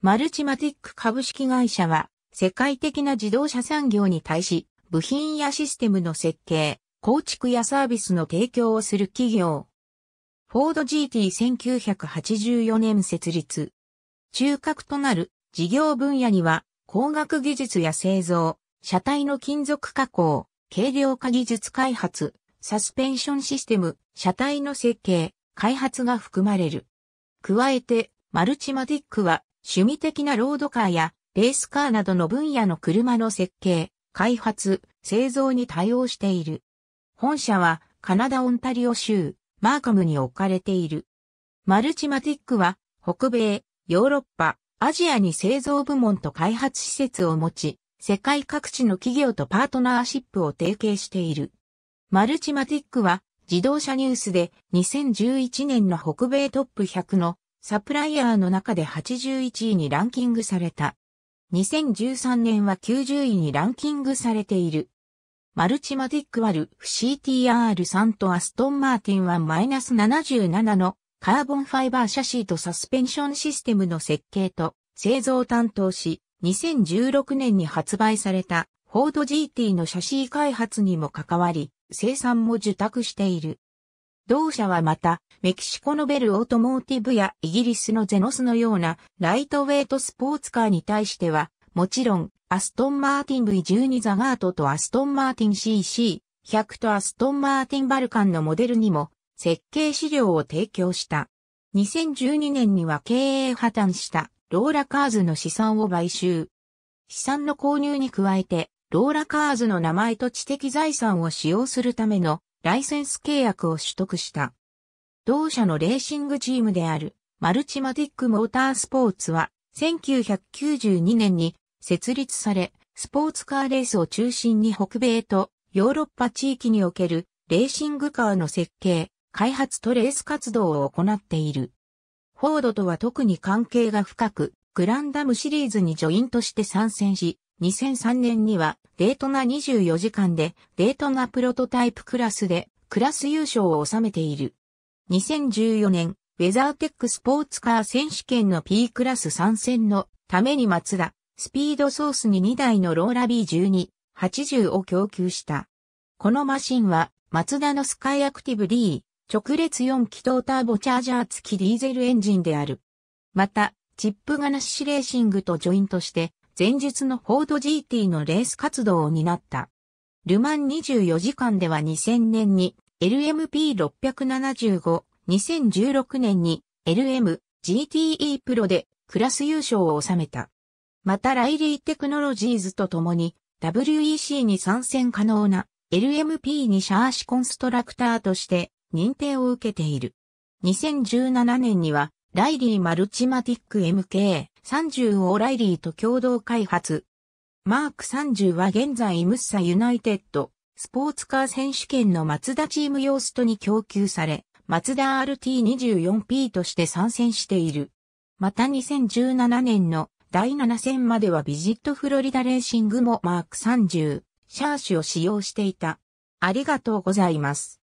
マルチマティック株式会社は、世界的な自動車産業に対し、部品やシステムの設計、構築やサービスの提供をする企業。フォード GT1984 年設立。中核となる事業分野には、工学技術や製造、車体の金属加工、軽量化技術開発、サスペンションシステム、車体の設計、開発が含まれる。加えて、マルチマティックは、趣味的なロードカーやレースカーなどの分野の車の設計、開発、製造に対応している。本社はカナダ・オンタリオ州、マーカムに置かれている。マルチマティックは北米、ヨーロッパ、アジアに製造部門と開発施設を持ち、世界各地の企業とパートナーシップを提携している。マルチマティックは自動車ニュースで2011年の北米トップ100のサプライヤーの中で81位にランキングされた。2013年は90位にランキングされている。マルチマティックワル CTR3 とアストンマーティンはマイナス77のカーボンファイバーシャシーとサスペンションシステムの設計と製造を担当し、2016年に発売されたフォード GT のシャシー開発にも関わり、生産も受託している。同社はまた、メキシコのベルオートモーティブやイギリスのゼノスのようなライトウェイトスポーツカーに対しては、もちろん、アストンマーティン V12 ザガートとアストンマーティン CC、100とアストンマーティンバルカンのモデルにも設計資料を提供した。2012年には経営破綻したローラカーズの資産を買収。資産の購入に加えて、ローラカーズの名前と知的財産を使用するためのライセンス契約を取得した。同社のレーシングチームである、マルチマティックモータースポーツは、1992年に設立され、スポーツカーレースを中心に北米とヨーロッパ地域におけるレーシングカーの設計、開発とレース活動を行っている。フォードとは特に関係が深く、グランダムシリーズにジョイントして参戦し、2003年にはデートナ24時間でデートナプロトタイプクラスでクラス優勝を収めている。2014年、ウェザーテックスポーツカー選手権の P クラス参戦のためにマツダ、スピードソースに2台のローラ B12、80を供給した。このマシンは、マツダのスカイアクティブ D、直列4気筒ターボチャージャー付きディーゼルエンジンである。また、チップガナッシュレーシングとジョイントして、前述のフォード GT のレース活動を担った。ルマン24時間では2000年に LMP675、2016年に LM、GTE プロでクラス優勝を収めた。またライリーテクノロジーズと共に WEC に参戦可能な LMP にシャーシコンストラクターとして認定を受けている。2017年にはライリーマルチマティック MK30 をライリーと共同開発。マーク30は現在イムッサユナイテッドスポーツカー選手権のマツダチーム用ストに供給され、マツダ RT24P として参戦している。また2017年の第7戦まではビジットフロリダレーシングもマーク30、シャーシュを使用していた。ありがとうございます。